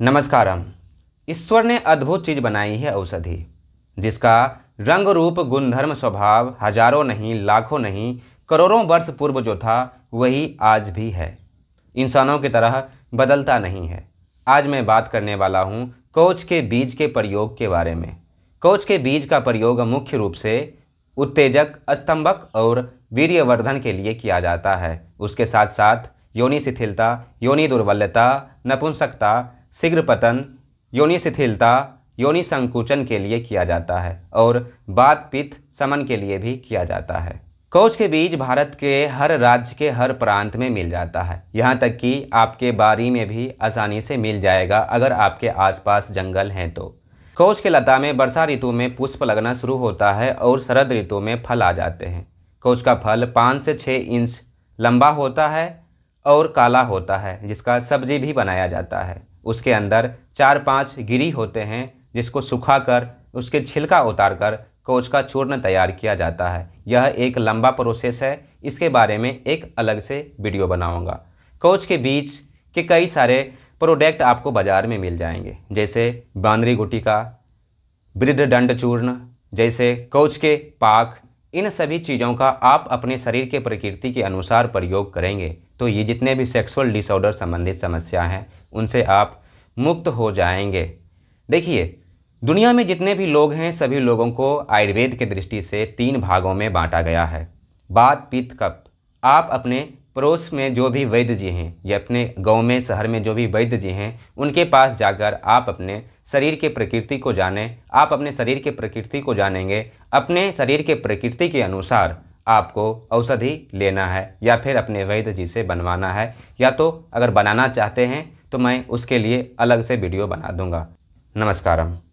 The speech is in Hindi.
नमस्कारम ईश्वर ने अद्भुत चीज बनाई है औषधि जिसका रंग रूप गुणधर्म स्वभाव हजारों नहीं लाखों नहीं करोड़ों वर्ष पूर्व जो था वही आज भी है इंसानों की तरह बदलता नहीं है आज मैं बात करने वाला हूँ कोच के बीज के प्रयोग के बारे में कोच के बीज का प्रयोग मुख्य रूप से उत्तेजक स्तंभक और वीर्यवर्धन के लिए किया जाता है उसके साथ साथ योनि शिथिलता योनि दुर्बलता नपुंसकता शीघ्र पतन योनि शिथिलता योनि संकुचन के लिए किया जाता है और बात पित्त समन के लिए भी किया जाता है कौच के बीज भारत के हर राज्य के हर प्रांत में मिल जाता है यहाँ तक कि आपके बारी में भी आसानी से मिल जाएगा अगर आपके आसपास जंगल हैं तो कौच के लता में वर्षा ऋतु में पुष्प लगना शुरू होता है और शरद ऋतु में फल आ जाते हैं कौच का फल पाँच से छः इंच लंबा होता है और काला होता है जिसका सब्जी भी बनाया जाता है उसके अंदर चार पांच गिरी होते हैं जिसको सुखाकर उसके छिलका उतारकर कोच का चूर्ण तैयार किया जाता है यह एक लंबा प्रोसेस है इसके बारे में एक अलग से वीडियो बनाऊंगा कोच के बीच के कई सारे प्रोडक्ट आपको बाज़ार में मिल जाएंगे जैसे बांदरी का वृद्ध दंड चूर्ण जैसे कोच के पाक इन सभी चीज़ों का आप अपने शरीर के प्रकृति के अनुसार प्रयोग करेंगे तो ये जितने भी सेक्सुअल डिसऑर्डर संबंधित समस्या हैं उनसे आप मुक्त हो जाएंगे देखिए दुनिया में जितने भी लोग हैं सभी लोगों को आयुर्वेद के दृष्टि से तीन भागों में बांटा गया है बात पित्त कप आप अपने पड़ोस में जो भी वैद्य जी हैं या अपने गांव में शहर में जो भी वैद्य जी हैं उनके पास जाकर आप अपने शरीर के प्रकृति को जानें आप अपने शरीर के प्रकृति को जानेंगे अपने शरीर के प्रकृति के अनुसार आपको औषधि लेना है या फिर अपने वैद्य जी से बनवाना है या तो अगर बनाना चाहते हैं तो मैं उसके लिए अलग से वीडियो बना दूंगा नमस्कारम